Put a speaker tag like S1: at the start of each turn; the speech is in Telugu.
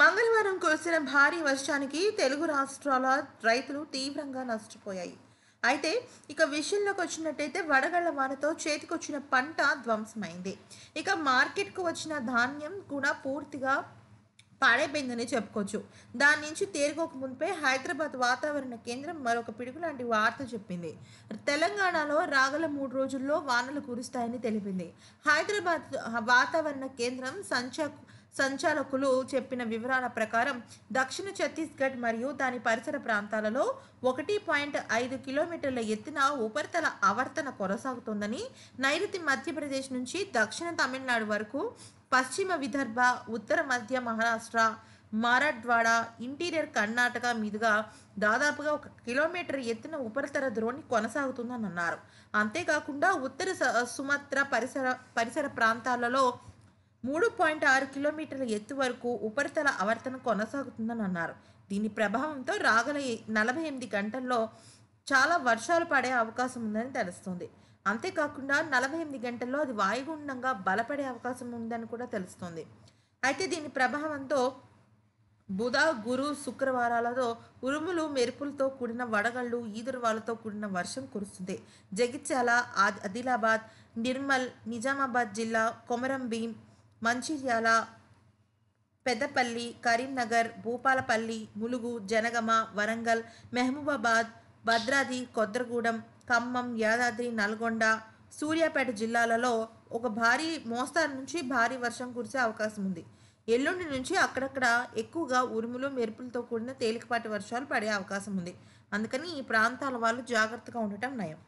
S1: మంగళవారం కురిసిన భారీ వర్షానికి తెలుగు రాష్ట్రాల రైతులు తీవ్రంగా నష్టపోయాయి అయితే ఇక విషయంలోకి వచ్చినట్టయితే వడగళ్ల వానతో చేతికొచ్చిన పంట ధ్వంసమైంది ఇక మార్కెట్కు వచ్చిన ధాన్యం కూడా పూర్తిగా పాడైపోయిందని చెప్పుకోవచ్చు దాని నుంచి తేరుకోక మునిపే హైదరాబాద్ వాతావరణ కేంద్రం మరొక పిడుగు లాంటి వార్త చెప్పింది తెలంగాణలో రాగల మూడు రోజుల్లో వానలు కురుస్తాయని తెలిపింది హైదరాబాద్ వాతావరణ కేంద్రం సంచా సంచాలకులు చెప్పిన వివరాల ప్రకారం దక్షిణ ఛత్తీస్గఢ్ మరియు దాని పరిసర ప్రాంతాలలో ఒకటి పాయింట్ ఐదు కిలోమీటర్ల ఎత్తున ఉపరితల ఆవర్తన కొనసాగుతోందని నైరుతి మధ్యప్రదేశ్ నుంచి దక్షిణ తమిళనాడు వరకు పశ్చిమ విదర్భ ఉత్తర మధ్య మహారాష్ట్ర మారాడ్వాడ ఇంటీరియర్ కర్ణాటక మీదుగా దాదాపుగా ఒక కిలోమీటర్ ఎత్తున ఉపరితల ద్రోణి కొనసాగుతుందని అన్నారు అంతేకాకుండా ఉత్తర సుమత్ర పరిసర పరిసర ప్రాంతాలలో మూడు పాయింట్ ఆరు కిలోమీటర్ల ఎత్తు వరకు ఉపరితల ఆవర్తనం కొనసాగుతుందని అన్నారు దీని ప్రభావంతో రాగల నలభై ఎనిమిది గంటల్లో చాలా వర్షాలు పడే అవకాశం ఉందని తెలుస్తుంది అంతేకాకుండా నలభై ఎనిమిది గంటల్లో అది వాయుగుండంగా బలపడే అవకాశం ఉందని కూడా తెలుస్తుంది అయితే దీని ప్రభావంతో బుధ గురు శుక్రవారాలలో ఉరుములు మెరుపులతో కూడిన వడగళ్ళు వాళ్ళతో కూడిన వర్షం కురుస్తుంది జగిత్యాల ఆదిలాబాద్ నిర్మల్ నిజామాబాద్ జిల్లా కొమరం భీం మంచిర్యాల పెద్దపల్లి కరీంనగర్ భూపాలపల్లి ములుగు జనగమ వరంగల్ మహబూబాబాద్ భద్రాద్రి కొద్రగూడెం ఖమ్మం యాదాద్రి నల్గొండ సూర్యాపేట జిల్లాలలో ఒక భారీ మోస్తారు నుంచి భారీ వర్షం కురిసే అవకాశం ఉంది ఎల్లుండి నుంచి అక్కడక్కడ ఎక్కువగా ఉరుములు మెరుపులతో కూడిన తేలికపాటి వర్షాలు పడే అవకాశం ఉంది అందుకని ఈ ప్రాంతాల వాళ్ళు జాగ్రత్తగా ఉండటం నయం